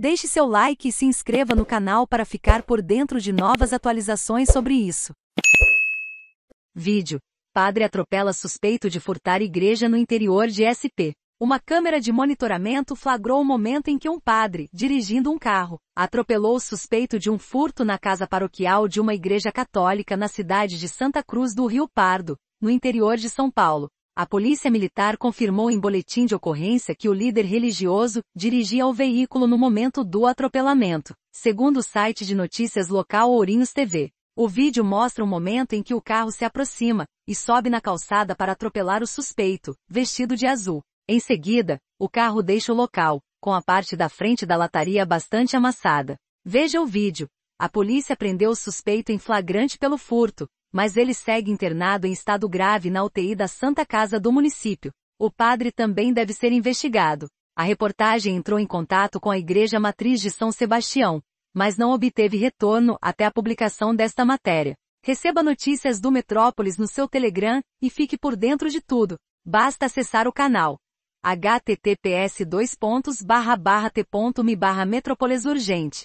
Deixe seu like e se inscreva no canal para ficar por dentro de novas atualizações sobre isso. Vídeo: Padre atropela suspeito de furtar igreja no interior de SP. Uma câmera de monitoramento flagrou o momento em que um padre, dirigindo um carro, atropelou o suspeito de um furto na casa paroquial de uma igreja católica na cidade de Santa Cruz do Rio Pardo, no interior de São Paulo. A polícia militar confirmou em boletim de ocorrência que o líder religioso dirigia o veículo no momento do atropelamento, segundo o site de notícias local Ourinhos TV. O vídeo mostra o um momento em que o carro se aproxima e sobe na calçada para atropelar o suspeito, vestido de azul. Em seguida, o carro deixa o local, com a parte da frente da lataria bastante amassada. Veja o vídeo. A polícia prendeu o suspeito em flagrante pelo furto, mas ele segue internado em estado grave na UTI da Santa Casa do município. O padre também deve ser investigado. A reportagem entrou em contato com a Igreja Matriz de São Sebastião, mas não obteve retorno até a publicação desta matéria. Receba notícias do Metrópolis no seu Telegram e fique por dentro de tudo. Basta acessar o canal https://t.me/metropolesurgente.